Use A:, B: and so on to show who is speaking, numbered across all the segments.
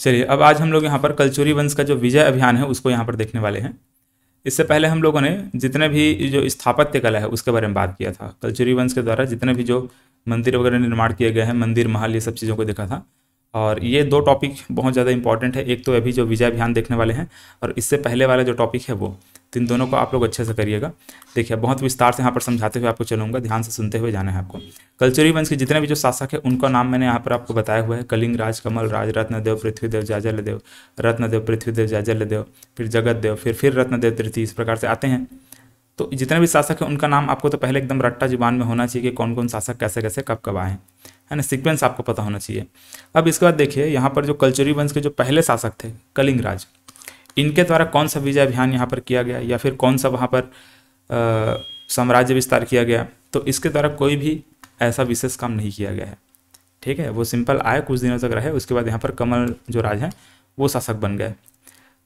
A: चलिए अब आज हम लोग यहाँ पर कलचूरी वंश का जो विजय अभियान है उसको यहाँ पर देखने वाले हैं इससे पहले हम लोगों ने जितने भी जो स्थापत्य कला है उसके बारे में बात किया था कलचूरी वंश के द्वारा जितने भी जो मंदिर वगैरह निर्माण किए गए हैं मंदिर महल ये सब चीज़ों को देखा था और ये दो टॉपिक बहुत ज़्यादा इंपॉर्टेंट है एक तो अभी जो विजय अभियान देखने वाले हैं और इससे पहले वाला जो टॉपिक है वो तो इन दोनों को आप लोग अच्छे से करिएगा देखिए बहुत विस्तार से यहाँ पर समझाते हुए आपको चलूँगा ध्यान से सुनते हुए जाना है आपको कल्चरी वंश के जितने भी जो शासक है उनका नाम मैंने यहाँ पर आपको बताया हुआ है कलिंग राज कमल राज रत्नदेव पृथ्वीदेव जाजल्यदेव रत्नदेव पृथ्वीदेव जाजल्यदेव फिर जगत देव फिर फिर रत्नदेव तृतीय इस प्रकार से आते हैं तो जितने भी शासक हैं उनका नाम आपको तो पहले एकदम रट्टा जुबान में होना चाहिए कि कौन कौन शासक कैसे कैसे कब कब आए है ना सिक्वेंस आपको पता होना चाहिए अब इसके बाद देखिए यहाँ पर जो कल्चरी वंश के जो पहले शासक थे कलिंग राज इनके द्वारा कौन सा विजय अभियान यहाँ पर किया गया या फिर कौन सा वहाँ पर साम्राज्य विस्तार किया गया तो इसके द्वारा कोई भी ऐसा विशेष काम नहीं किया गया है ठीक है वो सिंपल आए कुछ दिनों तक रहे उसके बाद यहाँ पर कमल जो राज हैं वो शासक बन गए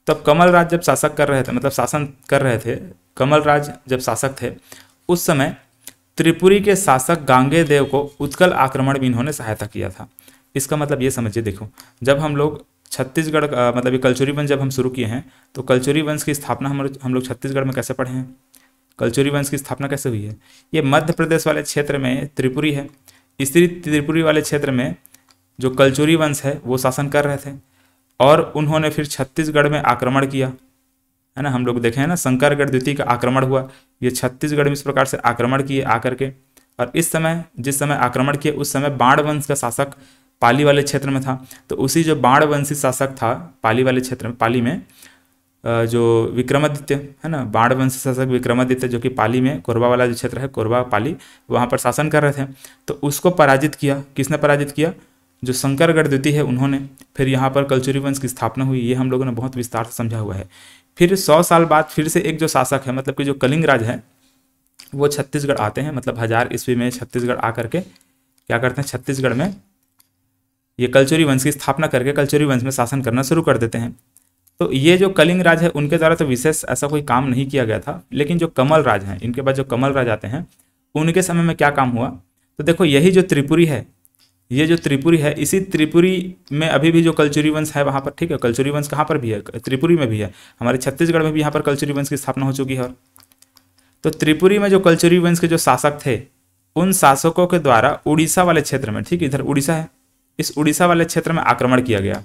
A: तब कमल राज जब शासक कर रहे थे मतलब शासन कर रहे थे कमल राज जब शासक थे उस समय त्रिपुरी के शासक गांगे देव को उत्कल आक्रमण में इन्होंने सहायता किया था इसका मतलब ये समझिए देखो जब हम लोग छत्तीसगढ़ मतलब ये कलचुरी वंश जब हम शुरू किए हैं तो कलचुरी वंश की स्थापना हम हम लोग छत्तीसगढ़ में कैसे पढ़े हैं कलचुरी वंश की स्थापना कैसे हुई है ये मध्य प्रदेश वाले क्षेत्र में त्रिपुरी है इसी त्रिपुरी वाले क्षेत्र में जो कलचुरी वंश है वो शासन कर रहे थे और उन्होंने फिर छत्तीसगढ़ में आक्रमण किया है ना हम लोग देखे हैं ना शंकरगढ़ द्वितीय का आक्रमण हुआ ये छत्तीसगढ़ में इस प्रकार से आक्रमण किए आकर के और इस समय जिस समय आक्रमण किए उस समय बाण वंश का शासक पाली वाले क्षेत्र में था तो उसी जो बाण वंशी शासक था पाली वाले क्षेत्र में पाली में जो विक्रमादित्य है ना बाण वंशी शासक विक्रमादित्य जो कि पाली में कोरबा वाला जो क्षेत्र है कोरबा पाली वहाँ पर शासन कर रहे थे तो उसको पराजित किया किसने पराजित किया जो शंकरगढ़ द्वितीय है उन्होंने फिर यहाँ पर कलचुरी वंश की स्थापना हुई ये हम लोगों ने बहुत विस्तार से समझा हुआ है फिर सौ साल बाद फिर से एक जो शासक है मतलब कि जो कलिंग राज है वो छत्तीसगढ़ आते हैं मतलब हजार ईस्वी में छत्तीसगढ़ आ के क्या करते हैं छत्तीसगढ़ में ये कल्चोरी वंश की स्थापना करके कलचुरी वंश में शासन करना शुरू कर देते हैं तो ये जो कलिंग राज है उनके द्वारा तो विशेष ऐसा कोई काम नहीं किया गया था लेकिन जो कमल राज हैं इनके बाद जो कमल राज आते हैं उनके समय में क्या काम हुआ तो देखो यही जो त्रिपुरी है ये जो त्रिपुरी है इसी त्रिपुरी में अभी भी जो कल्चुरी वंश है वहाँ पर ठीक है कल्चुरी वंश कहाँ पर भी है त्रिपुरी में भी है हमारे छत्तीसगढ़ में भी यहाँ पर कल्चुरी वंश की स्थापना हो चुकी है और तो त्रिपुरी में जो कल्चुरी वंश के जो शासक थे उन शासकों के द्वारा उड़ीसा वाले क्षेत्र में ठीक इधर उड़ीसा है इस उड़ीसा वाले क्षेत्र में आक्रमण किया गया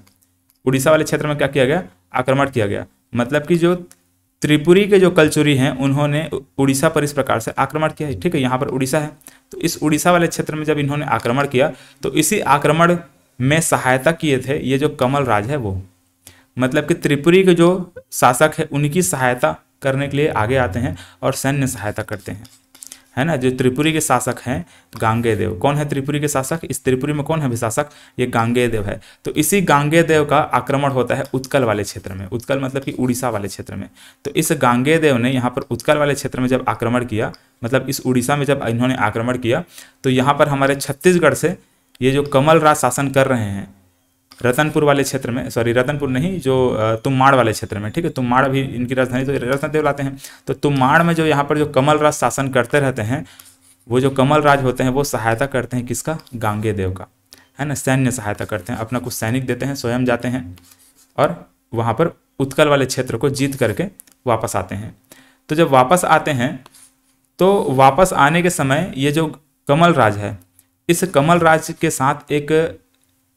A: उड़ीसा वाले क्षेत्र में क्या किया गया आक्रमण किया गया मतलब कि जो त्रिपुरी के जो कल्चुरी हैं उन्होंने उड़ीसा पर इस प्रकार से आक्रमण किया है ठीक है यहाँ पर उड़ीसा है तो इस उड़ीसा वाले क्षेत्र में जब इन्होंने आक्रमण किया तो इसी आक्रमण में सहायता किए थे ये जो कमल राज है वो मतलब कि त्रिपुरी के जो शासक है उनकी सहायता करने के लिए आगे आते हैं और सैन्य सहायता करते हैं है ना जो त्रिपुरी के शासक हैं गांगे देव कौन है त्रिपुरी के शासक इस त्रिपुरी में कौन है शासक ये गांगे देव है तो इसी गांगे देव का आक्रमण होता है उत्कल वाले क्षेत्र में उत्कल मतलब कि उड़ीसा वाले क्षेत्र में तो इस गांगे देव ने यहाँ पर उत्कल वाले क्षेत्र में जब आक्रमण किया मतलब इस उड़ीसा में जब इन्होंने आक्रमण किया तो यहाँ पर हमारे छत्तीसगढ़ से ये जो कमल राज शासन कर रहे हैं रतनपुर वाले क्षेत्र में सॉरी रतनपुर नहीं जो तुम्माड़ वाले क्षेत्र में ठीक है तुम्माड़ भी इनकी राजधानी तो रत्नदेव लाते हैं तो तुम्माड़ में जो यहाँ पर जो कमल राज शासन करते रहते हैं वो जो कमल राज होते हैं वो सहायता करते हैं किसका गांगे देव का है ना सैन्य सहायता करते हैं अपना कुछ सैनिक देते हैं स्वयं जाते हैं और वहाँ पर उत्कल वाले क्षेत्र को जीत करके वापस आते हैं तो जब वापस आते हैं तो वापस आने के समय ये जो कमल राज है इस कमल राज के साथ एक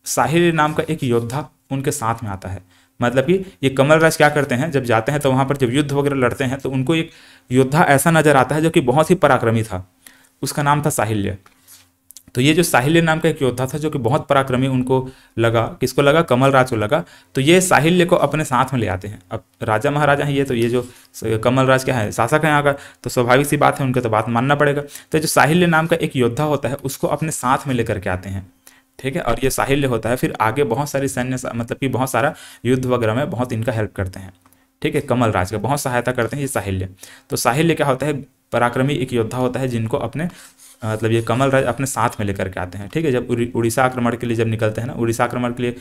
A: साहिर नाम का एक योद्धा उनके साथ में आता है मतलब कि ये कमलराज क्या करते हैं जब जाते हैं तो वहाँ पर जब युद्ध वगैरह लड़ते हैं तो उनको एक योद्धा ऐसा नजर आता है जो कि बहुत ही पराक्रमी था उसका नाम था साहिल्य तो ये जो साहिल्य नाम का एक योद्धा था जो कि बहुत पराक्रमी उनको लगा किसको लगा कमलराज को लगा तो ये साहिल्य को अपने साथ में ले आते हैं अब राजा महाराजा हैं ये तो ये जो कमलराज क्या है शासक है यहाँ का तो स्वाभाविक सी बात है उनके तो बात मानना पड़ेगा तो जो साहिल्य नाम का एक योद्धा होता है उसको अपने साथ में लेकर के आते हैं ठीक है और ये साहिल्य होता है फिर आगे बहुत सारी सैन्य मतलब कि बहुत सारा युद्ध वगैरह में बहुत इनका हेल्प करते हैं ठीक है कमल राज का बहुत सहायता करते हैं ये साहिल्य तो साहिल्य क्या होता है पराक्रमी एक योद्धा होता है जिनको अपने मतलब ये कमल राज अपने साथ में लेकर के आते हैं ठीक है जब उड़ीसा आक्रमण के लिए जब निकलते हैं ना उड़ीसा आक्रमण के लिए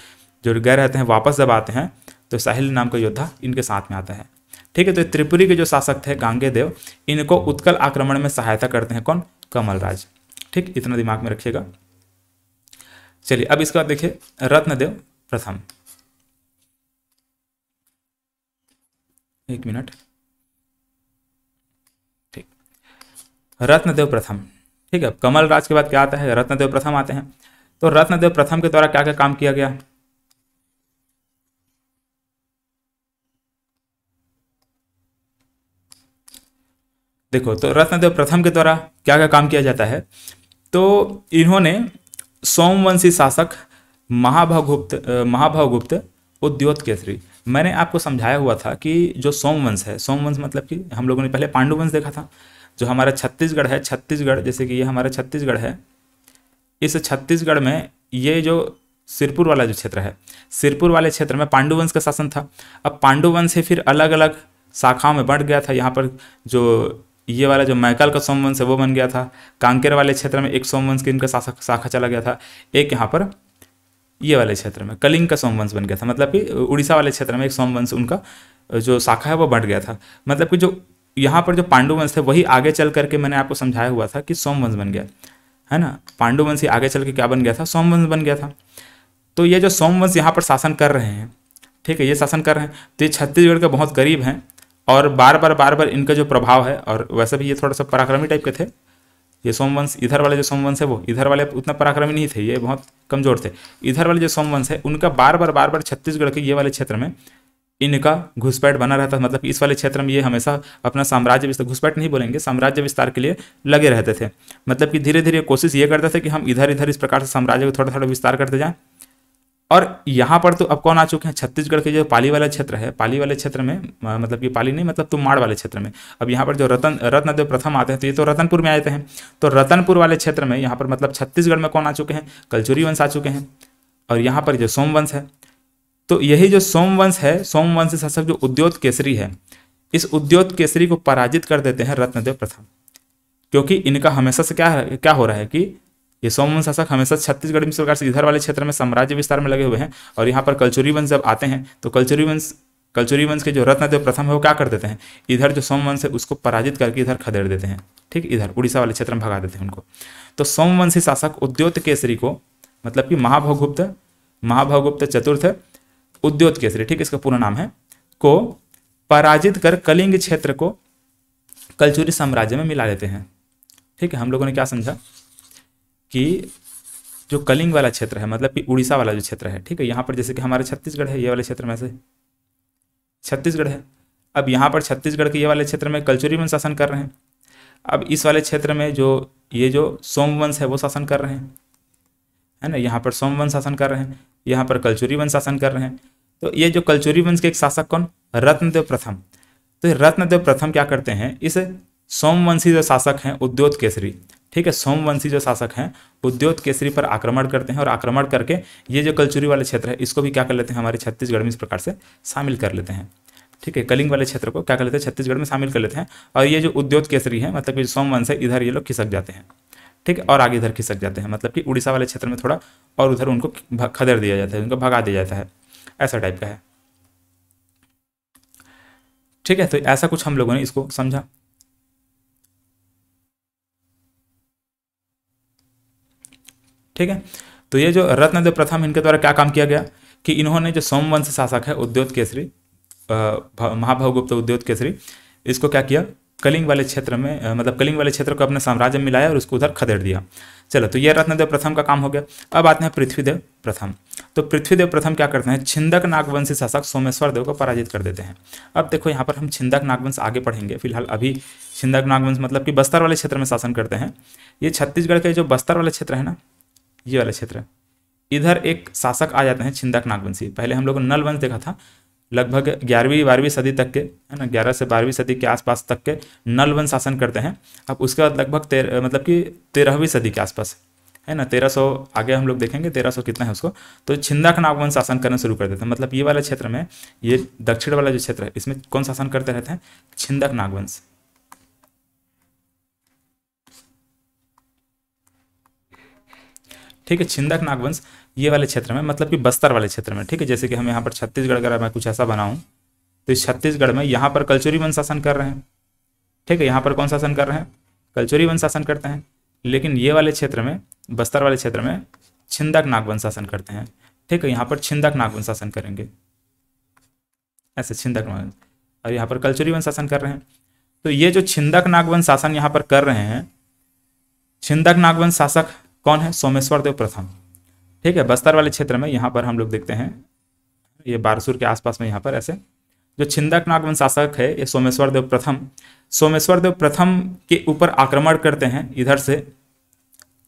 A: जो गए रहते हैं वापस जब आते हैं तो साहिल नाम का योद्धा इनके साथ में आता है ठीक है तो त्रिपुरी के जो शासक थे गांगे देव इनको उत्कल आक्रमण में सहायता करते हैं कौन कमल ठीक इतना दिमाग में रखिएगा चलिए अब इसके बाद देखिए रत्नदेव प्रथम एक मिनट ठीक रत्नदेव प्रथम ठीक है कमल राज के बाद क्या आता है रत्नदेव प्रथम आते हैं तो रत्नदेव प्रथम के द्वारा क्या क्या काम किया गया देखो तो रत्नदेव प्रथम के द्वारा क्या क्या काम किया जाता है तो इन्होंने सोमवंशी शासक महाभागुप्त महाभागुप्त उद्योत केसरी मैंने आपको समझाया हुआ था कि जो सोमवंश है सोमवंश मतलब कि हम लोगों ने पहले पांडुवंश देखा था जो हमारा छत्तीसगढ़ है छत्तीसगढ़ जैसे कि ये हमारा छत्तीसगढ़ है इस छत्तीसगढ़ में ये जो सिरपुर वाला जो क्षेत्र है सिरपुर वाले क्षेत्र में पांडुवंश का शासन था अब पांडुवंश ही फिर अलग अलग शाखाओं में बढ़ गया था यहाँ पर जो ये वाला जो मैकाल का सोमवंश है वो बन गया था कांकेर वाले क्षेत्र में एक सोमवंश की इनका शाखा चला गया था एक यहाँ पर ये वाले क्षेत्र में कलिंग का सोमवंश बन गया था मतलब कि उड़ीसा वाले क्षेत्र में एक सोमवंश उनका जो शाखा है वो बढ़ गया था मतलब कि जो यहाँ पर जो पांडुवंश थे वही आगे चल करके मैंने आपको समझाया हुआ था कि सोमवंश बन गया है ना पांडुवंश ही आगे चल के क्या बन गया था सोमवंश बन गया था तो ये जो सोमवंश यहाँ पर शासन कर रहे हैं ठीक है ये शासन कर रहे हैं तो ये छत्तीसगढ़ के बहुत गरीब हैं और बार बार बार बार इनका जो प्रभाव है और वैसे भी ये थोड़ा सा पराक्रमी टाइप के थे ये सोमवंश इधर वाले जो सोमवंश है वो इधर वाले उतना पराक्रमी नहीं थे ये बहुत कमजोर थे इधर वाले जो सोमवंश है उनका बार बार बार बार छत्तीसगढ़ के ये वाले क्षेत्र में इनका घुसपैठ बना रहता था मतलब इस वाले क्षेत्र में ये हमेशा अपना साम्राज्य विस्तार घुसपैठ नहीं बोलेंगे साम्राज्य विस्तार के लिए लगे रहते थे मतलब कि धीरे धीरे कोशिश ये करते थे कि हम इधर इधर इस प्रकार से साम्राज्य को थोड़ा थोड़ा विस्तार करते जाएं और यहाँ पर तो अब कौन आ चुके हैं छत्तीसगढ़ के जो पाली वाला क्षेत्र है पाली वाले क्षेत्र में मतलब कि पाली नहीं मतलब तुम्माड़ वाले क्षेत्र में अब यहाँ पर जो रतन रत्नदेव प्रथम आते हैं तो ये तो रतनपुर में आते हैं तो रतनपुर वाले क्षेत्र में यहाँ पर मतलब छत्तीसगढ़ में कौन आ चुके हैं कलचुरी वंश आ चुके हैं और यहाँ पर जो सोमवंश है तो यही जो सोमवंश है सोमवंश शासक जो उद्योग केसरी है इस उद्योग केसरी को पराजित कर देते हैं रत्नदेव प्रथम क्योंकि इनका हमेशा से क्या क्या हो रहा है कि ये सोमवंश शासक हमेशा छत्तीसगढ़ में से इधर वाले क्षेत्र में साम्राज्य विस्तार में लगे हुए हैं और यहाँ पर कल्चुरी वंश जब आते हैं तो कल्चुरी वंश कल्चुरी वंश के जो रत्नदेव प्रथम है वो क्या कर देते हैं इधर जो सोमवंश है उसको पराजित करके इधर खदेड़ देते हैं ठीक इधर उड़ीसा वाले क्षेत्र में भगा देते हैं उनको तो सोमवंशी शासक उद्योत केसरी को मतलब कि महाभवगुप्त महाभवगुप्त चतुर्थ उद्योत केसरी ठीक इसका पूरा नाम है को पराजित कर कलिंग क्षेत्र को कल्चुरी साम्राज्य में मिला देते हैं ठीक है हम लोगों ने क्या समझा कि जो कलिंग वाला क्षेत्र है मतलब कि उड़ीसा वाला जो क्षेत्र है ठीक है यहाँ पर जैसे कि हमारे छत्तीसगढ़ है ये वाले क्षेत्र में से छत्तीसगढ़ है अब यहाँ पर छत्तीसगढ़ के ये वाले क्षेत्र में कल्चुरी वंश शासन कर रहे हैं अब इस वाले क्षेत्र में जो ये जो सोमवंश है वो शासन कर रहे हैं है ना यहाँ पर सोमवंश शासन कर रहे हैं यहाँ पर कल्चुरी वंश शासन कर रहे हैं तो ये जो कल्चुरी वंश के एक शासक कौन रत्नदेव प्रथम तो रत्नदेव प्रथम क्या करते हैं इस सोमवंशी जो शासक हैं उद्योत केसरी ठीक है सोमवंशी जो शासक हैं बुद्धियोत केसरी पर आक्रमण करते हैं और आक्रमण करके ये जो कलचुरी वाले क्षेत्र है इसको भी क्या कर लेते हैं हमारे छत्तीसगढ़ में इस प्रकार से शामिल कर लेते हैं ठीक है कलिंग वाले क्षेत्र को क्या कर लेते हैं छत्तीसगढ़ में शामिल कर लेते हैं और ये जो उद्योग केसरी है मतलब कि सोमवंश है इधर ये लोग खिसक जाते हैं ठीक है और आगे इधर खिसक जाते हैं मतलब कि उड़ीसा वाले क्षेत्र में थोड़ा और उधर उनको खदर दिया जाता है उनको भगा दिया जाता है ऐसा टाइप का है ठीक है तो ऐसा कुछ हम लोगों ने इसको समझा ठीक है तो ये जो रत्नदेव प्रथम इनके द्वारा क्या काम किया गया कि इन्होंने जो सोमवंश शासक है उद्योग केसरी महाभवगुप्त उद्योग केसरी इसको क्या किया कलिंग वाले क्षेत्र में मतलब कलिंग वाले क्षेत्र को अपने साम्राज्य में मिलाया और उसको उधर खदेड़ दिया चलो तो ये रत्नदेव प्रथम का काम हो गया अब आते हैं पृथ्वीदेव प्रथम तो पृथ्वीदेव प्रथम क्या करते हैं छिंदक नागवंशी शासक सोमेश्वर देव को पराजित कर देते हैं अब देखो यहाँ पर हम छिंदक नागवंश आगे पढ़ेंगे फिलहाल अभी छिंदक नागवंश मतलब कि बस्तर वाले क्षेत्र में शासन करते हैं ये छत्तीसगढ़ के जो बस्तर वाले क्षेत्र है ना ये वाला क्षेत्र इधर एक शासक आ जाते हैं छिंदक नागवंशी पहले हम लोगों ने नल वंश देखा था लगभग ग्यारहवीं बारहवीं सदी तक के है ना ग्यारह से बारहवीं सदी के आसपास तक के नल वंश शासन करते हैं अब उसके बाद लगभग तेरह मतलब कि तेरहवीं सदी के आसपास है ना तेरह सौ आगे हम लोग देखेंगे तेरह सौ कितना है उसको तो छिंदक नागवंश शासन करना शुरू कर देते हैं मतलब ये वाले क्षेत्र में ये दक्षिण वाला जो क्षेत्र है इसमें कौन शासन करते रहते हैं छिंदक नागवंश ठीक है छिंदक नागवंश ये वाले क्षेत्र में मतलब कि बस्तर वाले क्षेत्र में ठीक है जैसे कि हम यहाँ पर छत्तीसगढ़ अगर मैं कुछ ऐसा बनाऊँ तो इस छत्तीसगढ़ में यहाँ पर कल्चोरी वंश शासन कर रहे हैं ठीक है यहाँ पर कौन शासन कर रहे हैं कलचोरी वंश शासन करते हैं लेकिन ये वाले क्षेत्र में बस्तर वाले क्षेत्र में छिंदक नागवंश शासन करते हैं ठीक है यहाँ पर छिंदक नागवंश शासन करेंगे ऐसे छिंदक नागवंश और यहाँ पर कलचुरी वंश शासन कर रहे हैं तो ये जो छिंदक नागवंश शासन यहाँ पर कर रहे हैं छिंदक नागवंश शासक कौन है सोमेश्वर देव प्रथम ठीक है बस्तर वाले क्षेत्र में यहाँ पर हम लोग देखते हैं ये बारसूर के आसपास में यहाँ पर ऐसे जो छिंदक नागवन शासक है ये सोमेश्वर देव प्रथम सोमेश्वर देव प्रथम के ऊपर आक्रमण करते हैं इधर से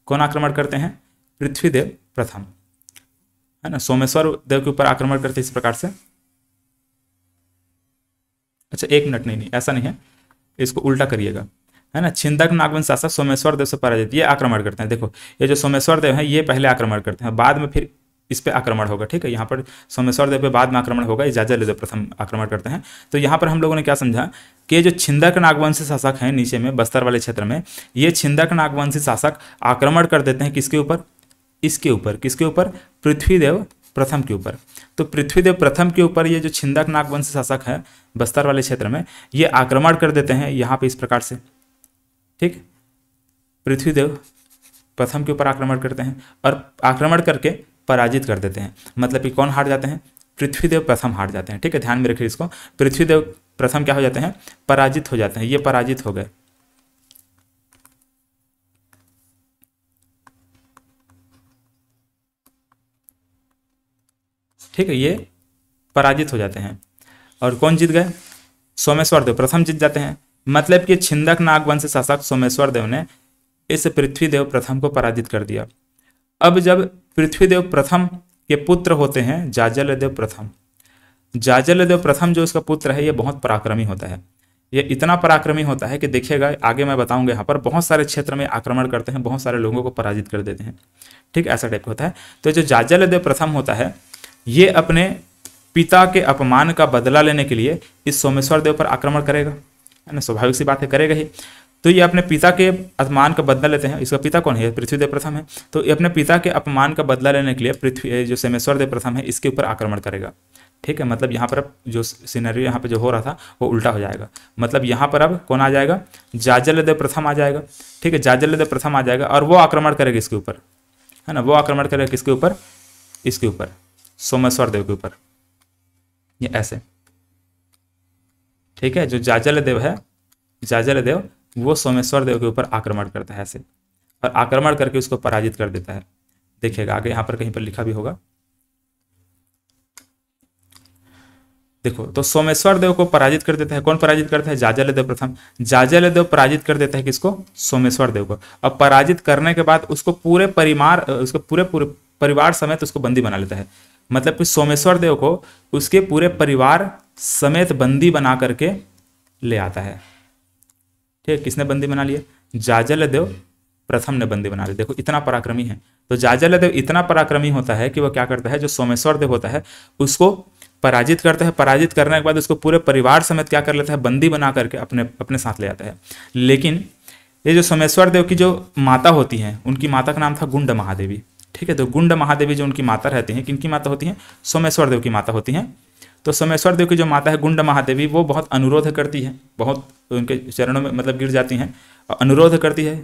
A: कौन आक्रमण करते हैं पृथ्वीदेव प्रथम है ना सोमेश्वर देव के ऊपर आक्रमण करते इस प्रकार से अच्छा एक मिनट नहीं नहीं ऐसा नहीं है इसको उल्टा करिएगा है ना छिंदक नागवंश शासक सोमेश्वर देव से पराजित ये आक्रमण करते हैं देखो ये जो सोमेश्वर देव है ये पहले आक्रमण करते हैं बाद में फिर इस पे आक्रमण होगा ठीक है यहाँ पर सोमेश्वर देव पे बाद में आक्रमण होगा इजाजत ले प्रथम आक्रमण करते हैं तो यहाँ पर हम लोगों ने क्या समझा कि जो छिंदक नागवंशी शासक हैं नीचे में बस्तर वाले क्षेत्र में ये छिंदक नागवंशी शासक आक्रमण कर देते हैं किसके ऊपर इसके ऊपर किसके ऊपर पृथ्वीदेव प्रथम के ऊपर तो पृथ्वीदेव प्रथम के ऊपर ये जो छिंदक नागवंशी शासक है बस्तर वाले क्षेत्र में ये आक्रमण कर देते हैं यहाँ पर इस प्रकार से ठीक पृथ्वीदेव प्रथम के ऊपर आक्रमण करते हैं और आक्रमण करके पराजित कर देते हैं मतलब कि कौन हार जाते हैं पृथ्वीदेव प्रथम हार जाते हैं ठीक है ध्यान में रखिए इसको पृथ्वीदेव प्रथम क्या हो जाते हैं पराजित हो जाते हैं ये पराजित हो गए ठीक है ये पराजित हो जाते हैं और कौन जीत गए सोमेश्वर देव प्रथम जीत जाते हैं मतलब कि छिंदक नागवंश शासक सोमेश्वर देव ने इस पृथ्वीदेव प्रथम को पराजित कर दिया अब जब पृथ्वीदेव प्रथम के पुत्र होते हैं जाजलदेव प्रथम जाजलदेव प्रथम जो उसका पुत्र है ये बहुत पराक्रमी होता है ये इतना पराक्रमी होता है कि देखिएगा आगे मैं बताऊंगा यहाँ पर बहुत सारे क्षेत्र में आक्रमण करते हैं बहुत सारे लोगों को पराजित कर देते हैं ठीक ऐसा टाइप होता है तो जो जाजलदेव प्रथम होता है ये अपने पिता के अपमान का बदला लेने के लिए इस सोमेश्वर देव पर आक्रमण करेगा है ना स्वाभाविक सी बात है करेगा ही तो ये अपने पिता के अपमान का बदला लेते हैं इसका पिता कौन है पृथ्वीदेव प्रथम है तो ये अपने पिता के अपमान का बदला लेने के लिए पृथ्वी जो सेमेश्वर देव प्रथम है इसके ऊपर आक्रमण करेगा ठीक है मतलब यहाँ पर अब जो सीनरी यहाँ पर जो हो रहा था वो उल्टा हो जाएगा मतलब यहाँ पर अब कौन आ जाएगा जाजल्यदेव प्रथम आ जाएगा ठीक है जाजल्यदेव प्रथम आ जाएगा और वो आक्रमण करेगा इसके ऊपर है ना वो आक्रमण करेगा किसके ऊपर इसके ऊपर सोमेश्वर देव के ऊपर ये ऐसे ठीक है जो जाजल देव है जाजल देव वो सोमेश्वर देव के ऊपर आक्रमण करता है ऐसे और आक्रमण करके उसको पराजित कर देता है देखिएगा आगे यहाँ पर कहीं पर लिखा भी होगा देखो तो सोमेश्वर देव को पराजित कर देता है कौन पराजित करता है जाजल देव प्रथम जाजल देव पराजित कर देता है किसको सोमेश्वर देव को अब पराजित करने के बाद उसको पूरे परिवार उसको पूरे पूरे परिवार समेत उसको बंदी बना लेता है मतलब कि सोमेश्वर देव को उसके पूरे परिवार समेत बंदी बना करके ले आता है ठीक किसने बंदी बना लिया जाजल देव प्रथम ने बंदी बना ली देखो इतना पराक्रमी है तो जाजल देव इतना पराक्रमी होता है कि वह क्या करता है जो सोमेश्वर देव होता है उसको पराजित करता है पराजित करने के बाद उसको पूरे परिवार समेत क्या कर लेता है बंदी बना करके अपने अपने साथ ले आता है लेकिन ये जो सोमेश्वर देव की जो माता होती हैं उनकी माता का नाम था गुंड महादेवी ठीक है तो गुंड महादेवी जो उनकी माता रहती हैं किन की माता होती हैं सोमेश्वर देव की माता होती हैं तो सोमेश्वर देव की जो माता है गुंड महादेवी वो बहुत अनुरोध करती है बहुत उनके चरणों में मतलब गिर जाती हैं अनुरोध करती है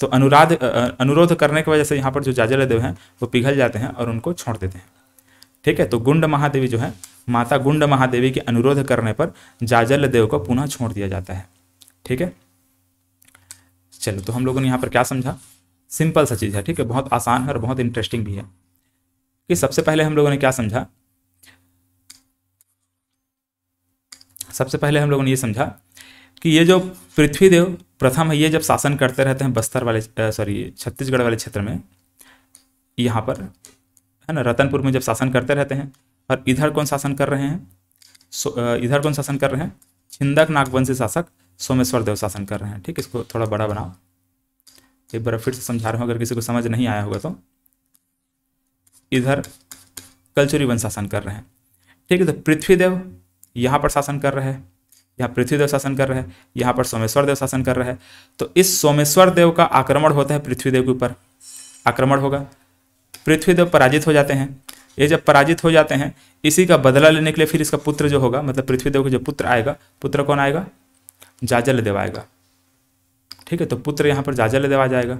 A: तो अनुराध अनुरोध करने की वजह से यहाँ पर जो जाजल देव हैं वो पिघल जाते हैं और उनको छोड़ देते हैं ठीक है तो गुंड महादेवी जो है माता गुंड महादेवी के अनुरोध करने पर जाजल देव को पुनः छोड़ दिया जाता है ठीक है चलो तो हम लोगों ने यहाँ पर क्या समझा सिंपल सा चीज़ है ठीक है बहुत आसान है और बहुत इंटरेस्टिंग भी है कि सबसे पहले हम लोगों ने क्या समझा सबसे पहले हम लोगों ने ये समझा कि ये जो पृथ्वी देव प्रथम है ये जब शासन करते रहते हैं बस्तर वाले सॉरी छत्तीसगढ़ वाले क्षेत्र में यहाँ पर है ना रतनपुर में जब शासन करते रहते हैं और इधर कौन शासन कर रहे हैं इधर कौन शासन कर रहे हैं छिंदक नागवंशी शासक सोमेश्वर देव शासन कर रहे हैं ठीक इसको थोड़ा बड़ा बनाओ एक बार फिर से समझा रहा हूँ अगर किसी को समझ नहीं आया होगा तो इधर कलचुरी वंश शासन कर रहे हैं ठीक है तो पृथ्वीदेव यहाँ पर शासन कर रहे हैं यहाँ पृथ्वीदेव शासन कर रहे हैं यहाँ पर सोमेश्वर देव शासन कर रहे हैं तो इस सोमेश्वर देव का आक्रमण होता है पृथ्वीदेव के ऊपर आक्रमण होगा पृथ्वीदेव पराजित हो जाते हैं ये जब पराजित हो जाते हैं इसी का बदला लेने के लिए फिर इसका पुत्र जो होगा मतलब पृथ्वीदेव का जो पुत्र आएगा पुत्र कौन आएगा जाजल देव आएगा ठीक है तो पुत्र यहाँ पर जाजल देव आ जाएगा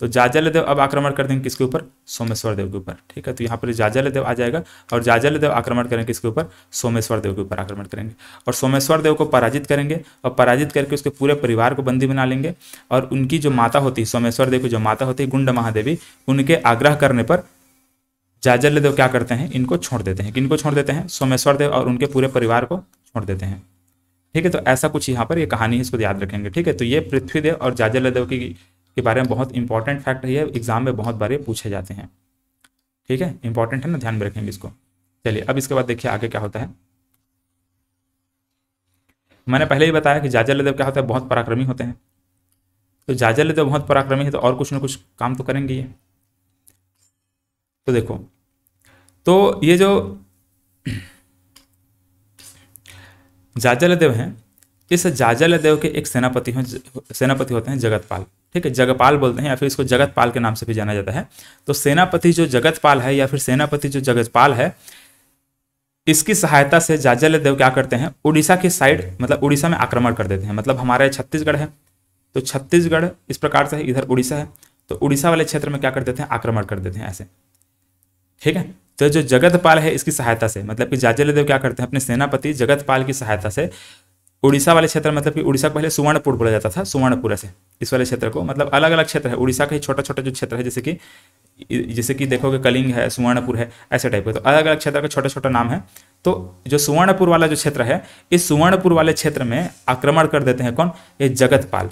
A: तो जाजलदेव अब आक्रमण कर देंगे किसके ऊपर सोमेश्वर देव के ऊपर ठीक है तो यहाँ पर जाजलदेव आ जाएगा और देव आक्रमण करेंगे किसके ऊपर सोमेश्वर देव के ऊपर आक्रमण करेंगे और सोमेश्वर देव को पराजित करेंगे और पराजित करके उसके पूरे परिवार को बंदी बना लेंगे और उनकी जो माता होती है सोमेश्वर देव की जो माता होती है गुंड महादेवी उनके आग्रह करने पर देव क्या करते हैं इनको छोड़ देते हैं किनको छोड़ देते हैं सोमेश्वर देव और उनके पूरे परिवार को छोड़ देते हैं ठीक है तो ऐसा कुछ यहाँ पर ये कहानी है इसको याद रखेंगे ठीक है तो ये पृथ्वीदेव और देव की के बारे में बहुत इंपॉर्टेंट फैक्ट है एग्जाम में बहुत बारे पूछे जाते हैं ठीक है इंपॉर्टेंट है ना ध्यान में रखेंगे इसको चलिए अब इसके बाद देखिए आगे क्या होता है मैंने पहले ही बताया कि जाजल देव क्या होता है बहुत पराक्रमी होते हैं तो जाजल देव बहुत पराक्रमी है तो और कुछ ना कुछ काम तो करेंगे ये तो देखो तो ये जो जाजल देव हैं इस जाजलदेव के एक सेनापति हो सेनापति होते हैं जगतपाल ठीक है जगपाल बोलते हैं या फिर इसको जगतपाल के नाम से भी जाना जाता है तो सेनापति जो जगतपाल है या फिर सेनापति जो जगतपाल है इसकी सहायता से देव क्या करते हैं उड़ीसा के साइड मतलब उड़ीसा में आक्रमण कर देते हैं मतलब हमारे छत्तीसगढ़ है तो छत्तीसगढ़ इस प्रकार से इधर उड़ीसा है तो उड़ीसा वाले क्षेत्र में क्या कर देते हैं आक्रमण कर देते हैं ऐसे ठीक है तो जो जगतपाल है इसकी सहायता से मतलब कि देव क्या करते हैं अपने सेनापति जगतपाल की सहायता से उड़ीसा वाले क्षेत्र मतलब कि उड़ीसा को पहले सुवर्णपुर बोला जाता था सुवर्णपुरा से इस वाले क्षेत्र को मतलब अलग अलग क्षेत्र है उड़ीसा का ही छोटा छोटा जो क्षेत्र है जैसे कि जैसे कि देखोगे कलिंग है सुवर्णपुर है ऐसे टाइप का तो अलग अलग क्षेत्र का छोटा छोटा नाम है तो जो सुवर्णपुर वाला जो क्षेत्र है इस सुवर्णपुर वाले क्षेत्र में आक्रमण कर देते हैं कौन ये जगतपाल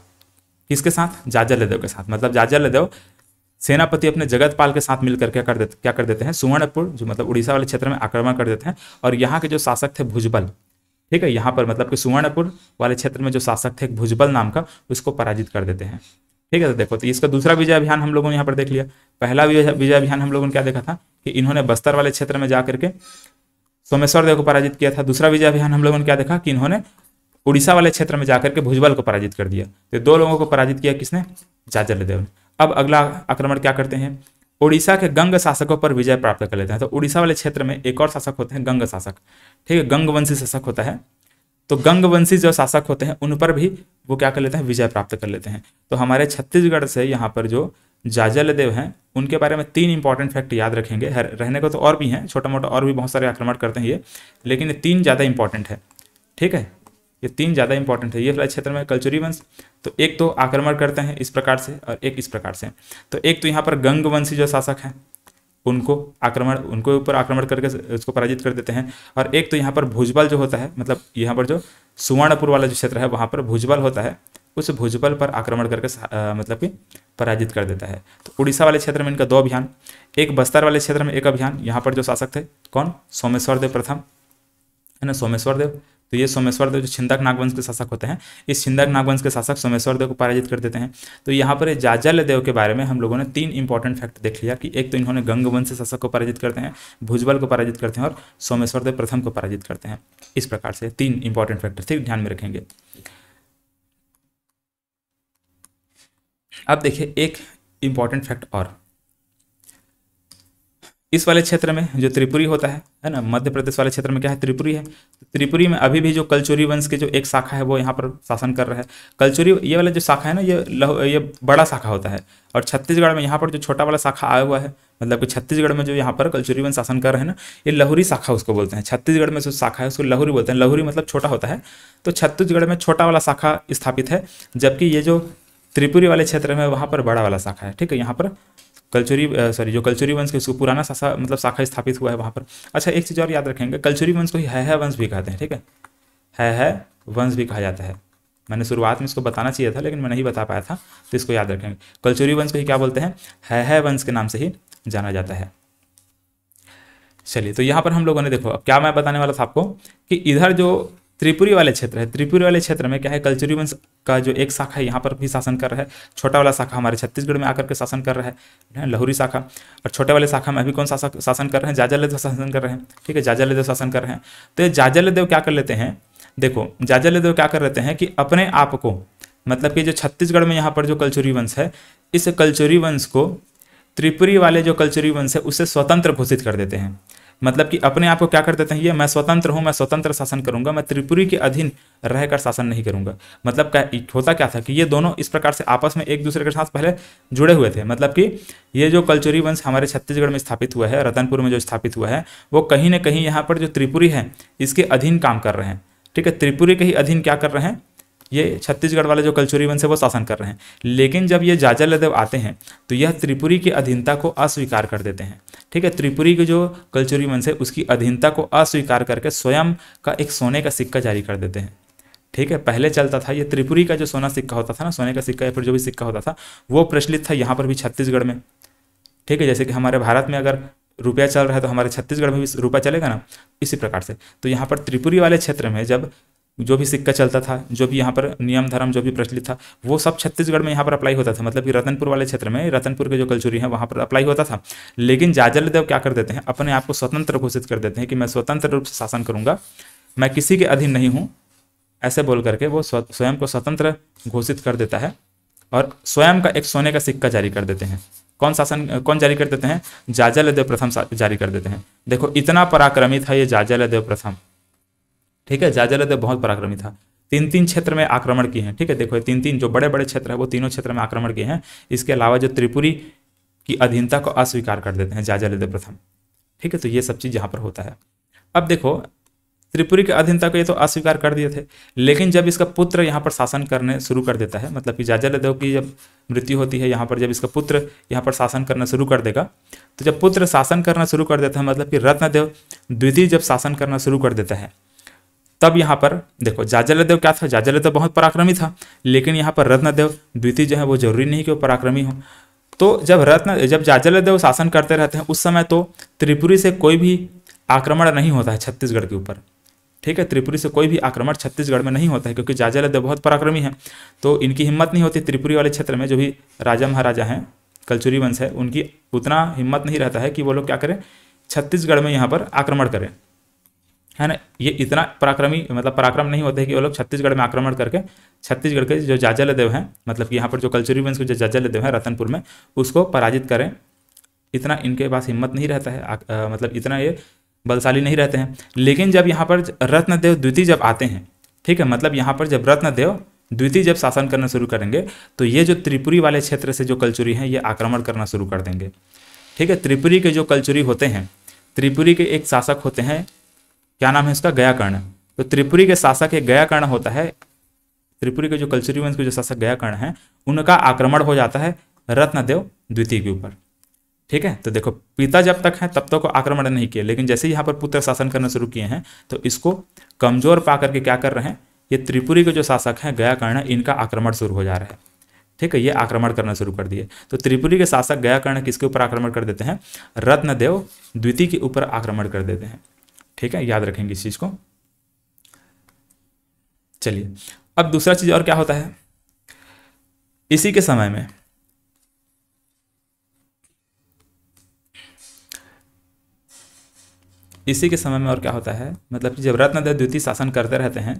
A: किसके साथ जाजलदेव के साथ मतलब जाजलदेव सेनापति अपने जगतपाल के साथ मिलकर क्या कर देते क्या कर देते हैं सुवर्णपुर जो मतलब उड़ीसा वाले क्षेत्र में आक्रमण कर देते हैं और यहाँ के जो शासक थे भुजबल ठीक है यहाँ पर मतलब कि सुवर्णपुर वाले क्षेत्र में जो शासक थे भुजबल नाम का उसको पराजित कर देते हैं ठीक है तो देखो तो इसका दूसरा विजय अभियान हम लोगों ने यहाँ पर देख लिया पहला विजय अभियान हम लोगों ने क्या देखा था कि इन्होंने बस्तर वाले क्षेत्र में जाकर के सोमेश्वर देव को पराजित किया था दूसरा विजय अभियान हम लोगों ने क्या देखा कि इन्होंने उड़ीसा वाले क्षेत्र में जाकर के भुजबल को पराजित कर दिया तो दो लोगों को पराजित किया किसने जाजल देव ने अब अगला आक्रमण क्या करते हैं उड़ीसा के गंग शासकों पर विजय प्राप्त कर लेते हैं तो उड़ीसा वाले क्षेत्र में एक और शासक होते हैं गंग शासक ठीक है गंगवंशी शासक होता है तो गंगवंशी जो शासक होते हैं उन पर भी वो क्या कर लेते हैं विजय प्राप्त कर लेते हैं तो हमारे छत्तीसगढ़ से यहाँ पर जो जाजल देव हैं उनके बारे में तीन इंपॉर्टेंट फैक्ट याद रखेंगे रहने को तो और भी हैं छोटा मोटा और भी बहुत सारे आक्रमण करते हैं ये लेकिन ये तीन ज़्यादा इंपॉर्टेंट है ठीक है ये तीन ज़्यादा इंपॉर्टेंट है ये फ्लाई क्षेत्र में कल्चुरी वंश तो एक तो आक्रमण करते हैं इस प्रकार से और एक इस प्रकार से तो एक तो यहाँ पर गंग वंशी जो शासक हैं उनको आक्रमण उनको ऊपर आक्रमण करके उसको पराजित कर देते हैं और एक तो यहाँ पर भुजबल जो होता है मतलब यहाँ पर जो सुवर्णपुर वाला जो क्षेत्र है वहाँ पर भुजबल होता है उस भुजबल पर आक्रमण करके मतलब कि पराजित कर देता है तो उड़ीसा वाले क्षेत्र में इनका दो अभियान एक बस्तर वाले क्षेत्र में एक अभियान यहाँ पर जो शासक थे कौन सोमेश्वर देव प्रथम है ना सोमेश्वर देव तो ये सोमेश्वर देव जो छिंदक नागवंश के शासक होते हैं इस छिंदक नागवंश के शासक सोमेश्वर देव को पराजित कर देते हैं तो यहाँ पर जाजल देव के बारे में हम लोगों ने तीन इंपॉर्टेंट फैक्ट देख लिया कि एक तो इन्होंने गंगवंश के शासक को पराजित करते हैं भुजबल को पराजित करते हैं और सोमेश्वर देव प्रथम को पराजित करते हैं इस प्रकार से तीन इंपॉर्टेंट फैक्टर ठीक ध्यान में रखेंगे अब देखिए एक इंपॉर्टेंट फैक्ट और इस वाले क्षेत्र में जो त्रिपुरी होता है है ना मध्य प्रदेश वाले क्षेत्र में क्या है त्रिपुरी है तो त्रिपुरी में अभी भी जो कलचुरी वंश के जो एक शाखा है वो यहाँ पर शासन कर रहा है कलचुरी ये वाला जो शाखा है ना ये ये बड़ा शाखा होता है और छत्तीसगढ़ में यहाँ पर जो छोटा वाला शाखा आया हुआ है मतलब कि छत्तीसगढ़ में जो यहाँ पर कलचुरी वंश शासन कर रहे हैं ना ये लहुरी शाखा उसको बोलते हैं छत्तीसगढ़ में जो शाखा है उसको लहुरी बोलते हैं लहुरी मतलब छोटा होता है तो छत्तीसगढ़ में छोटा वाला शाखा स्थापित है जबकि ये जो त्रिपुरी वाले क्षेत्र में वहाँ पर बड़ा वाला शाखा है ठीक है यहाँ पर कल्चुरी सॉरी जो कल्चुरी वंश के उसको पुराना शाखा मतलब शाखा स्थापित हुआ है वहाँ पर अच्छा एक चीज़ और याद रखेंगे कल्चुरी वंश को ही है, है वंश भी कहते हैं ठीक है है है वंश भी कहा जाता है मैंने शुरुआत में इसको बताना चाहिए था लेकिन मैं नहीं बता पाया था तो इसको याद रखेंगे कल्चुरी वंश को ही क्या बोलते हैं है है वंश के नाम से ही जाना जाता है चलिए तो यहाँ पर हम लोगों ने देखो अब क्या मैं बताने वाला था आपको कि इधर जो त्रिपुरी वाले क्षेत्र है त्रिपुरी वाले क्षेत्र में क्या है कल्चुरी वंश का जो एक शाखा है यहाँ पर भी शासन कर रहा है छोटा वाला शाखा हमारे छत्तीसगढ़ में आकर के शासन कर रहा है लहुरी शाखा और छोटे वाले शाखा में अभी कौन सा शासन कर रहे हैं जाजालदेव शासन कर रहे हैं ठीक है देव शासन कर रहे हैं तो ये जाजालदेव क्या कर लेते हैं देखो जाजालदेव क्या कर लेते हैं कि अपने आप को मतलब कि जो छत्तीसगढ़ में यहाँ पर जो कल्चुरी वंश है इस कल्चुरी वंश को त्रिपुरी वाले जो कल्चुरी वंश है उसे स्वतंत्र घोषित कर देते हैं मतलब कि अपने आप को क्या कर देते हैं ये मैं स्वतंत्र हूँ मैं स्वतंत्र शासन करूंगा मैं त्रिपुरी के अधीन रहकर शासन नहीं करूंगा मतलब क्या होता क्या था कि ये दोनों इस प्रकार से आपस में एक दूसरे के साथ पहले जुड़े हुए थे मतलब कि ये जो कल्चोरी वंश हमारे छत्तीसगढ़ में स्थापित हुआ है रतनपुर में जो स्थापित हुआ है वो कहीं ना कहीं यहाँ पर जो त्रिपुरी है इसके अधीन काम कर रहे हैं ठीक है त्रिपुरी के ही अधीन क्या कर रहे हैं ये छत्तीसगढ़ वाले जो कल्चुरी वंश है वो शासन कर रहे हैं लेकिन जब ये जाजल यादव आते हैं तो यह त्रिपुरी की अधीनता को अस्वीकार कर देते हैं ठीक है त्रिपुरी के जो कल्चुरी वंश है उसकी अधीनता को अस्वीकार करके स्वयं का एक सोने का सिक्का जारी कर देते हैं ठीक है पहले चलता था ये त्रिपुरी का जो सोना सिक्का होता था ना सोने का सिक्का या फिर जो भी सिक्का होता था वो प्रचलित था यहाँ पर भी छत्तीसगढ़ में ठीक है जैसे कि हमारे भारत में अगर रुपया चल रहा है तो हमारे छत्तीसगढ़ में भी रुपया चलेगा ना इसी प्रकार से तो यहाँ पर त्रिपुरी वाले क्षेत्र में जब जो भी सिक्का चलता था जो भी यहाँ पर नियम धर्म जो भी प्रचलित था वो सब छत्तीसगढ़ में यहाँ पर अप्लाई होता था मतलब कि रतनपुर वाले क्षेत्र में रतनपुर के जो कल्चुरी है वहाँ पर अप्लाई होता था लेकिन जाजल देव क्या कर देते हैं अपने आप को स्वतंत्र घोषित कर देते हैं कि मैं स्वतंत्र रूप से शासन करूंगा मैं किसी के अधीन नहीं हूँ ऐसे बोल करके वो स्वयं को स्वतंत्र घोषित कर देता है और स्वयं का एक सोने का सिक्का जारी कर देते हैं कौन शासन कौन जारी कर देते हैं जाजल देव प्रथम जारी कर देते हैं देखो इतना पराक्रमी था ये जाजल देव प्रथम ठीक है जाजलत बहुत पराक्रमी था तीन तीन क्षेत्र में आक्रमण किए हैं ठीक है देखो तीन तीन जो बड़े बड़े क्षेत्र है वो तीनों क्षेत्र में आक्रमण किए हैं इसके अलावा जो त्रिपुरी की अधीनता को अस्वीकार कर देते हैं जाजलद प्रथम ठीक है तो ये सब चीज़ यहाँ पर होता है अब देखो त्रिपुरी की अधीनता को ये तो अस्वीकार कर दिए थे लेकिन जब इसका पुत्र यहाँ पर शासन करने शुरू कर देता है मतलब कि देव की जब मृत्यु होती है यहाँ पर जब इसका पुत्र यहाँ पर शासन करना शुरू कर देगा तो जब पुत्र शासन करना शुरू कर देता है मतलब कि रत्नदेव द्वितीय जब शासन करना शुरू कर देता है तब यहाँ पर देखो जाजलदेव क्या था जाजलदेव बहुत पराक्रमी था लेकिन यहाँ पर रत्नदेव द्वितीय जो है वो जरूरी नहीं कि वो पराक्रमी हो तो जब रत्न जब जाजलदेव शासन करते रहते हैं उस समय तो त्रिपुरी से कोई भी आक्रमण नहीं होता है छत्तीसगढ़ के ऊपर ठीक है त्रिपुरी से कोई भी आक्रमण छत्तीसगढ़ में नहीं होता है क्योंकि जाजलदेव बहुत पराक्रमी है तो इनकी हिम्मत नहीं होती त्रिपुरी वाले क्षेत्र में जो भी राजा महाराजा हैं कलचुरी वंश है उनकी उतना हिम्मत नहीं रहता है कि वो लोग क्या करें छत्तीसगढ़ में यहाँ पर आक्रमण करें है ना ये इतना पराक्रमी मतलब पराक्रम नहीं होते कि वो लोग छत्तीसगढ़ में आक्रमण करके छत्तीसगढ़ के जो जाजलदेव हैं मतलब कि यहाँ पर जो कल्चरी वंश के जो जाजलदेव हैं रतनपुर में उसको पराजित करें इतना इनके पास हिम्मत नहीं रहता है आ, आ, मतलब इतना ये बलशाली नहीं रहते हैं लेकिन जब यहाँ पर रत्नदेव द्वितीय जब आते हैं ठीक है मतलब यहाँ पर जब रत्नदेव द्वितीय जब शासन करना शुरू करेंगे तो ये जो त्रिपुरी वाले क्षेत्र से जो कलचुरी हैं ये आक्रमण करना शुरू कर देंगे ठीक है त्रिपुरी के जो कलचुरी होते हैं त्रिपुरी के एक शासक होते हैं क्या नाम है उसका गया कर्ण तो त्रिपुरी के शासक एक गया कर्ण होता है त्रिपुरी के जो वंश के जो शासक गया कर्ण है उनका आक्रमण हो जाता है रत्नदेव द्वितीय के ऊपर ठीक है तो देखो पिता जब तक है तब तक को आक्रमण नहीं किए लेकिन जैसे यहाँ पर पुत्र शासन करना शुरू किए हैं तो इसको कमजोर पा करके क्या कर रहे हैं ये त्रिपुरी के जो शासक हैं गया कर्ण इनका आक्रमण शुरू हो जा रहा है ठीक है ये आक्रमण करना शुरू कर दिए तो त्रिपुरी के शासक गया कर्ण किसके ऊपर आक्रमण कर देते हैं रत्नदेव द्वितीय के ऊपर आक्रमण कर देते हैं ठीक है याद रखेंगे इस चीज़ को चलिए अब दूसरा चीज़ और क्या होता है इसी के समय में इसी के समय में और क्या होता है मतलब जब रत्नदेव द्वितीय शासन करते रहते हैं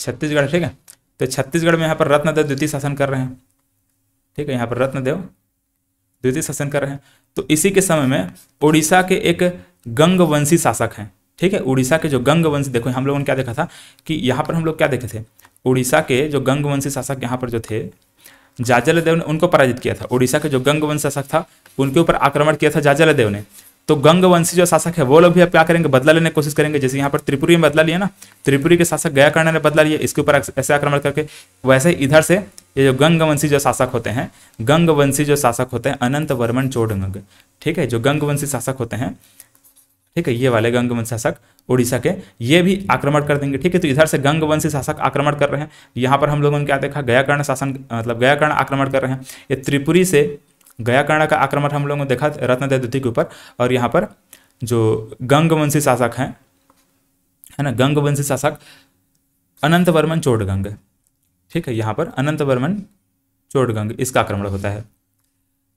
A: छत्तीसगढ़ ठीक है तो छत्तीसगढ़ में यहाँ पर रत्नदेव द्वितीय शासन कर रहे हैं ठीक है यहाँ पर रत्नदेव द्वितीय शासन कर रहे हैं तो इसी के समय में उड़ीसा के एक गंगवंशी शासक हैं ठीक है उड़ीसा के जो गंगवंशी देखो हम लोगों ने क्या देखा था कि यहाँ पर हम लोग क्या देखे थे उड़ीसा के जो गंगवंशी शासक यहाँ पर जो थे जाजलदेव ने उनको पराजित किया था उड़ीसा के जो गंगवंश शासक था उनके ऊपर आक्रमण किया था जाजलदेव ने तो गंगवंशी जो शासक है वो लोग भी अब क्या करेंगे बदला लेने की कोशिश करेंगे जैसे यहाँ पर त्रिपुरी में बदला लिया ना त्रिपुरी के शासक गया कर्ण ने बदला लिया इसके ऊपर ऐसे आक्रमण करके वैसे इधर से ये जो गंगवंशी जो शासक होते हैं गंगवंशी जो शासक होते हैं अनंत वर्मन गंग ठीक है जो गंगवंशी शासक होते हैं ठीक है ये वाले गंगवंशी शासक उड़ीसा के ये भी आक्रमण कर देंगे ठीक है तो इधर से गंगवंशी शासक आक्रमण कर रहे हैं यहाँ पर हम लोगों ने क्या देखा गयाकर्ण शासन मतलब गयाकर्ण आक्रमण कर रहे हैं ये त्रिपुरी से गया कर्णा का आक्रमण हम लोगों ने देखा रत्नदय द्वितीय के ऊपर और यहाँ पर जो गंगवंशी शासक हैं है ना गंगवंशी शासक अनंत वर्मन चोटगंग ठीक है यहाँ पर अनंत वर्मन चोटगंग इसका आक्रमण होता है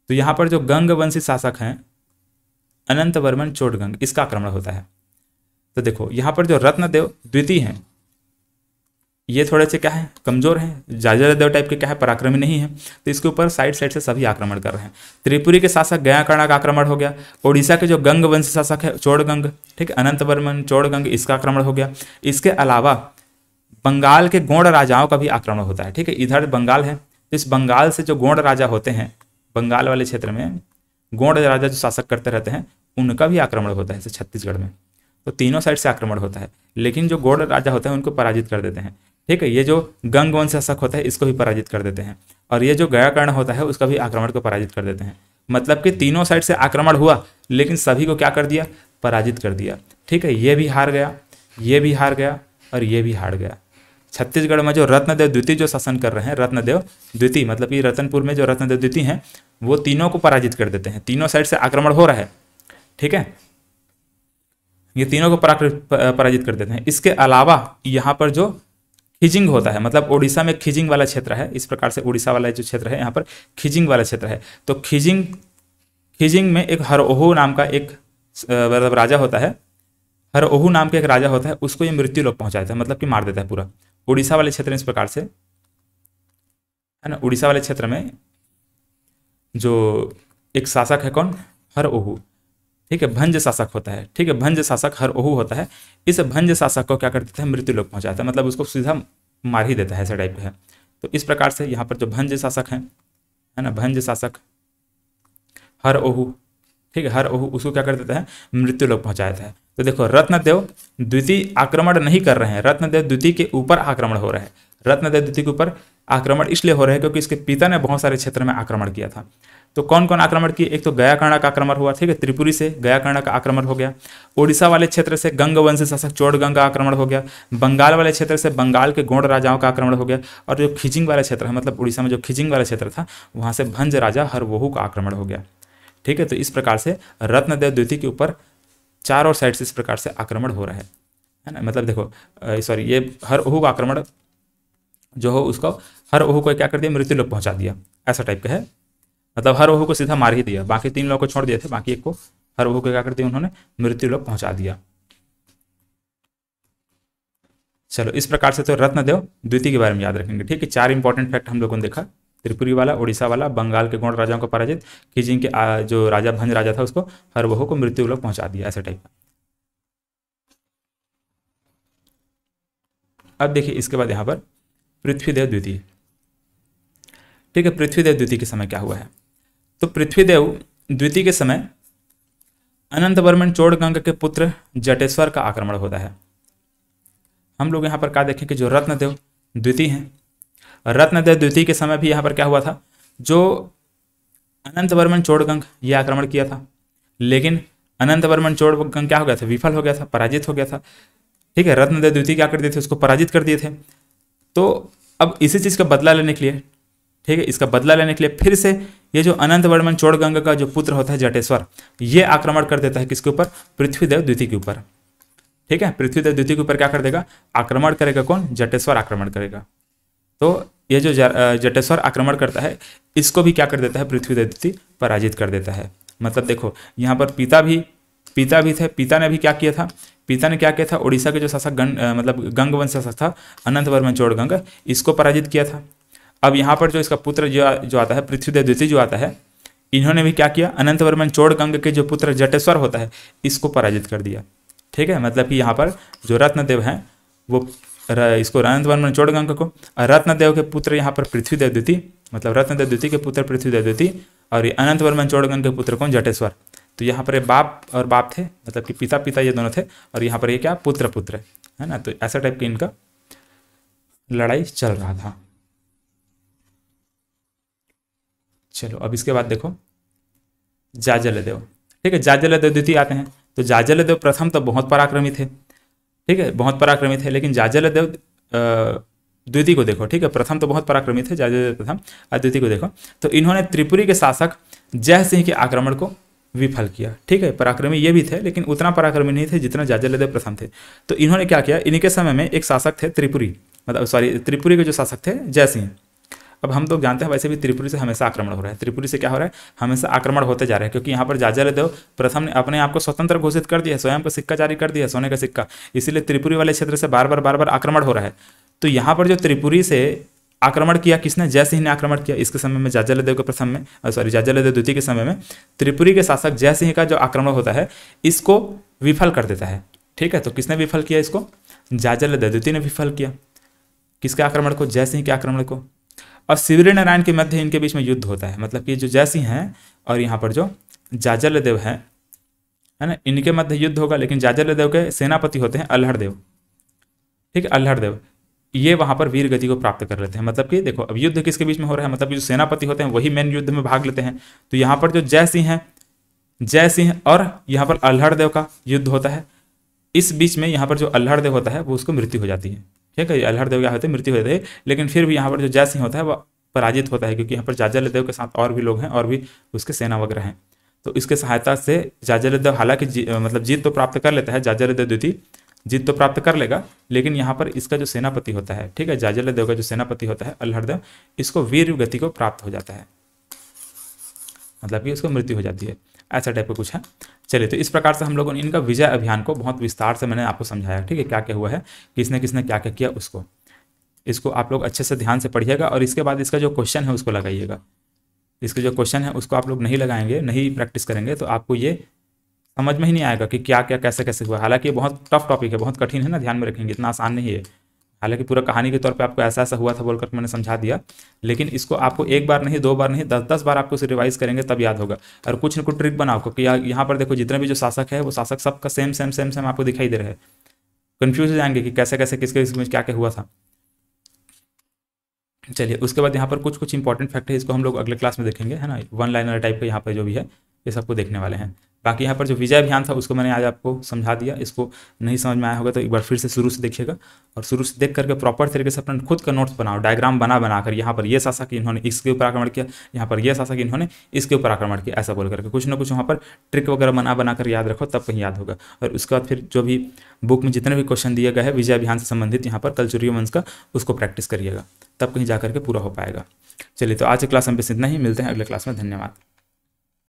A: तो यहाँ पर जो गंगवंशी शासक हैं अनंत वर्मन चोटगंग इसका आक्रमण होता है तो देखो यहाँ पर जो रत्नदेव द्वितीय हैं ये थोड़े से क्या है कमज़ोर हैं जाजा यादव टाइप के क्या है पराक्रमी नहीं है तो इसके ऊपर साइड साइड से सभी आक्रमण कर रहे हैं त्रिपुरी के शासक गया कर्णा का आक्रमण हो गया ओडिशा के जो गंग वंश शासक है चोड़गंग ठीक है अनंत वर्मन चोड़गंग इसका आक्रमण हो गया इसके अलावा बंगाल के गौड़ राजाओं का भी आक्रमण होता है ठीक है इधर बंगाल है तो इस बंगाल से जो गौण राजा होते हैं बंगाल वाले क्षेत्र में गौड़ राजा जो शासक करते रहते हैं उनका भी आक्रमण होता है जैसे छत्तीसगढ़ में तो तीनों साइड से आक्रमण होता है लेकिन जो गौड़ राजा होते हैं उनको पराजित कर देते हैं ठीक है ये जो गंग वंश शासक होता है इसको भी पराजित कर देते हैं और ये जो गया कर्ण होता है उसका भी आक्रमण को पराजित कर देते हैं मतलब कि तीनों साइड से आक्रमण हुआ लेकिन सभी को क्या कर दिया पराजित कर दिया ठीक है ये भी हार गया ये भी हार गया और ये भी हार गया छत्तीसगढ़ में जो रत्नदेव द्वितीय जो शासन कर रहे हैं रत्नदेव द्वितीय मतलब कि रतनपुर में जो रत्नदेव द्वितीय हैं वो तीनों को पराजित कर देते हैं तीनों साइड से आक्रमण हो रहा है ठीक है ये तीनों को पराजित कर देते हैं इसके अलावा यहाँ पर जो खिजिंग होता है मतलब उड़ीसा में खिजिंग वाला क्षेत्र है इस प्रकार से उड़ीसा वाला जो क्षेत्र है यहाँ पर खिजिंग वाला क्षेत्र है तो खिजिंग खिजिंग में एक हरओहू नाम का एक मतलब राजा होता है हरओहू नाम का एक राजा होता है उसको ये मृत्यु लोग पहुँचाता है मतलब कि मार देता है पूरा उड़ीसा वाले क्षेत्र में इस प्रकार से है ना उड़ीसा वाले क्षेत्र में जो एक शासक है कौन हर ठीक है भंज शासक होता है ठीक है भंज शासक हर ओहू होता है इस भंज शासक को क्या कर देता है मृत्यु लोग पहुंचाता है मतलब उसको सीधा मार ही देता है ऐसा टाइप है तो इस प्रकार से यहाँ पर जो भंज शासक हैं है ना भंज शासक हर ओहू ठीक है हर ओहू उसको क्या कर देता है मृत्यु लोग पहुंचा देता है तो देखो रत्नदेव द्वितीय आक्रमण नहीं कर रहे हैं रत्नदेव द्वितीय के ऊपर आक्रमण हो रहा है रत्नदेव द्वितीय के ऊपर आक्रमण इसलिए हो रहे हैं क्योंकि इसके पिता ने बहुत सारे क्षेत्र में आक्रमण किया था तो कौन कौन आक्रमण किए एक तो गया कर्णा का आक्रमण हुआ ठीक है त्रिपुरी से गया कर्णा का आक्रमण हो गया ओडिशा वाले क्षेत्र से गंग वंशी शासक चोड़गंग का आक्रमण हो गया बंगाल वाले क्षेत्र से बंगाल के गोंड राजाओं का आक्रमण हो गया और जो खिजिंग वाला क्षेत्र है मतलब उड़ीसा में जो खिजिंग वाला क्षेत्र था वहाँ से भंज राजा हरवोहू का आक्रमण हो गया ठीक है तो इस प्रकार से रत्नदेव द्वितीय के ऊपर चारों साइड से इस प्रकार से आक्रमण हो रहा है है ना मतलब देखो सॉरी ये हर ओहू का आक्रमण जो हो उसको हर ओह को क्या कर दिया मृत्यु लोग पहुंचा दिया ऐसा टाइप का है मतलब हर ओह को सीधा मार ही दिया बाकी तीन लोग को छोड़ दिए थे बाकी एक को हर ओह को क्या कर दिया उन्होंने मृत्यु लोग पहुंचा दिया चलो इस प्रकार से तो रत्नदेव द्वितीय के बारे में याद रखेंगे ठीक है चार इंपॉर्टेंट फैक्ट हम लोगों ने देखा त्रिपुरी वाला उड़ीसा वाला बंगाल के गौड़ राजाओं को पराजित कि के जो राजा भंज राजा था उसको हर वह को मृत्यु लोग पहुंचा दिया ऐसे टाइप का अब देखिए इसके बाद यहां पर पृथ्वीदेव द्वितीय ठीक है पृथ्वीदेव द्वितीय के समय क्या हुआ है तो पृथ्वीदेव द्वितीय के समय अनंत वर्मन चोड़गंग के पुत्र जटेश्वर का आक्रमण होता है हम लोग यहाँ पर क्या देखें कि जो रत्नदेव द्वितीय हैं रत्नदेव द्वितीय के समय भी यहाँ पर क्या हुआ था जो अनंत वर्मन चोड़गंग ये आक्रमण किया था लेकिन अनंत वर्मन चोड़गंग क्या हो गया था विफल हो गया था पराजित हो गया था ठीक है रत्नदेव द्वितीय क्या कर दिए थे उसको पराजित कर दिए थे तो अब इसी चीज़ का बदला लेने के लिए ठीक है इसका बदला लेने के लिए फिर से ये जो अनंत वर्मन चोड़गंग का जो पुत्र होता है जटेश्वर ये आक्रमण कर देता है किसके ऊपर पृथ्वीदेव द्वितीय के ऊपर ठीक है पृथ्वीदेव द्वितीय के ऊपर क्या कर देगा आक्रमण करेगा कौन जटेश्वर आक्रमण करेगा तो ये जो जटेश्वर आक्रमण करता है इसको भी क्या कर देता है पृथ्वीदेव द्वितीय पराजित कर देता है मतलब देखो यहाँ पर पिता भी पिता भी थे पिता ने भी क्या किया था पिता ने क्या किया था उड़ीसा के जो शासक गण मतलब गंग वंश शासक था अनंत वर्मन चोड़गंग इसको पराजित किया था अब यहाँ पर जो इसका पुत्र जो जो आता है पृथ्वीदेव द्वितीय जो आता है इन्होंने भी क्या किया अनंत वर्मन चोड़गंग के जो पुत्र जटेश्वर होता है इसको पराजित कर दिया ठीक है मतलब कि यहाँ पर जो रत्नदेव हैं वो इसको अनंत वर्मन चोड़गंग को रत्नदेव के पुत्र यहाँ पर पृथ्वीदेव द्वितीय मतलब रत्नदेव द्वितीय के पुत्र पृथ्वीदेव द्वितीय और ये अनंत वर्मन चोड़गंग के पुत्र कौन जटेश्वर तो यहाँ पर बाप और बाप थे मतलब कि पिता पिता ये दोनों थे और यहाँ पर ये क्या पुत्र पुत्र है ना तो ऐसा टाइप की इनका लड़ाई चल रहा था चलो अब इसके बाद देखो जाजलदेव ठीक है जाजलदेव द्वितीय आते हैं तो जाजलदेव प्रथम तो बहुत पराक्रमी थे ठीक है बहुत पराक्रमी थे लेकिन जाजलदेव द्वितीय को देखो ठीक है प्रथम तो बहुत पराक्रमी थे जाजलदेव प्रथम और द्वितीय को देखो तो इन्होंने त्रिपुरी के शासक जय सिंह के आक्रमण को विफल किया ठीक है पराक्रमी ये भी थे लेकिन उतना पराक्रमी नहीं थे जितना जाजलदेव प्रथम थे तो इन्होंने क्या किया इन्हीं के समय में एक शासक थे त्रिपुरी मतलब सॉरी त्रिपुरी के जो शासक थे जयसिंह अब हम तो जानते हैं वैसे भी त्रिपुरी से हमेशा आक्रमण हो रहा है त्रिपुरी से क्या हो रहा है हमेशा आक्रमण होते जा रहे हैं क्योंकि यहाँ पर जाजलदेव प्रथम ने अपने आप को स्वतंत्र घोषित कर दिया स्वयं का सिक्का जारी कर दिया सोने का सिक्का इसीलिए त्रिपुरी वाले क्षेत्र से बार बार बार बार आक्रमण हो रहा है तो यहाँ पर जो त्रिपुरी से आक्रमण किया किसने जय सिंह ने आक्रमण किया इसके समय में जाजलदेव के प्रसंग में सॉरी जाजलदेव द्वितीय के समय में त्रिपुरी के शासक जय सिंह का जो आक्रमण होता है इसको विफल कर देता है ठीक है तो किसने विफल किया इसको जाजलदेव द्वितीय ने विफल किया किसके आक्रमण को जय सिंह के आक्रमण को और शिवरी नारायण के मध्य इनके बीच में युद्ध होता है मतलब कि जो जयसिंह है और यहाँ पर जो जाजलदेव हैं है ना इनके मध्य युद्ध होगा लेकिन जाजलदेव के सेनापति होते हैं अल्हड़देव ठीक है अल्हड़देव ये वहां पर वीर गति को प्राप्त कर लेते हैं मतलब कि देखो अब युद्ध किसके बीच में हो रहा है मतलब कि जो सेनापति होते हैं वही मेन युद्ध में भाग लेते हैं तो यहाँ पर जो जय सिंह है जय सिंह और यहाँ पर अल्हड़ देव का युद्ध होता है इस बीच में यहाँ पर जो अल्हड़ देव होता है वो उसको मृत्यु हो जाती है ठीक है अल्हड़ देव क्या होते हैं मृत्यु हो जाती है लेकिन फिर भी यहाँ पर जो जय सिंह होता है वह पराजित होता है क्योंकि यहाँ पर जाजल देव के साथ और भी लोग हैं और भी उसके सेना वगैरह हैं तो इसके सहायता से जाजल देव हालांकि मतलब जीत तो प्राप्त कर लेता है जाजल देव द्वितीय जीत तो प्राप्त कर लेगा लेकिन यहाँ पर इसका जो सेनापति होता है ठीक है जाजल देव का जो सेनापति होता है अल्हरदेव इसको वीर गति को प्राप्त हो जाता है मतलब कि उसको मृत्यु हो जाती है ऐसा टाइप का कुछ है चलिए तो इस प्रकार से हम लोगों ने इनका विजय अभियान को बहुत विस्तार से मैंने आपको समझाया ठीक है क्या क्या हुआ है किसने किसने क्या क्या किया उसको इसको आप लोग अच्छे से ध्यान से पढ़िएगा और इसके बाद इसका जो क्वेश्चन है उसको लगाइएगा इसके जो क्वेश्चन है उसको आप लोग नहीं लगाएंगे नहीं प्रैक्टिस करेंगे तो आपको ये समझ में ही नहीं आएगा कि क्या क्या कैसे कैसे हुआ हालांकि ये बहुत टफ टॉपिक है बहुत कठिन है ना ध्यान में रखेंगे इतना आसान नहीं है हालांकि पूरा कहानी के तौर पे आपको ऐसा ऐसा हुआ था बोलकर मैंने समझा दिया लेकिन इसको आपको एक बार नहीं दो बार नहीं दस दस बार आपको इसे रिवाइज करेंगे तब याद होगा और कुछ ना कुछ ट्रिक बनाओ क्योंकि यहाँ पर देखो जितने भी जो शासक है वो शासक सबका सेम सेम सेम सेम आपको दिखाई दे रहा है कन्फ्यूज हो जाएंगे कि कैसे कैसे किसके किसमें क्या क्या हुआ था चलिए उसके बाद यहाँ पर कुछ कुछ इंपॉर्टेंट फैक्ट है इसको हम लोग अगले क्लास में देखेंगे है ना वन लाइनर टाइप का यहाँ पर जो भी है ये सबको देखने वाले हैं बाकी यहाँ पर जो विजय अभियान था उसको मैंने आज आपको समझा दिया इसको नहीं समझ में आया होगा तो एक बार फिर से शुरू से देखिएगा और शुरू से देख करके प्रॉपर तरीके से अपना खुद का नोट्स बनाओ डायग्राम बना बनाकर यहाँ पर ये शासक इन्होंने इसके ऊपर आक्रमण किया यहाँ पर ये शासक इन्होंने इसके ऊपर आक्रमण किया ऐसा बोल करके कुछ ना कुछ वहाँ पर ट्रिक वगैरह बना बना कर याद रखो तब कहीं याद होगा और उसके बाद फिर जो भी बुक में जितने भी क्वेश्चन दिए गए हैं विजय अभियान से संबंधित यहाँ पर कल्चुरियो वंश का उसको प्रैक्टिस करिएगा तब कहीं जा करके पूरा हो पाएगा चलिए तो आज की क्लास हम बस इतना ही मिलते हैं अगले क्लास में धन्यवाद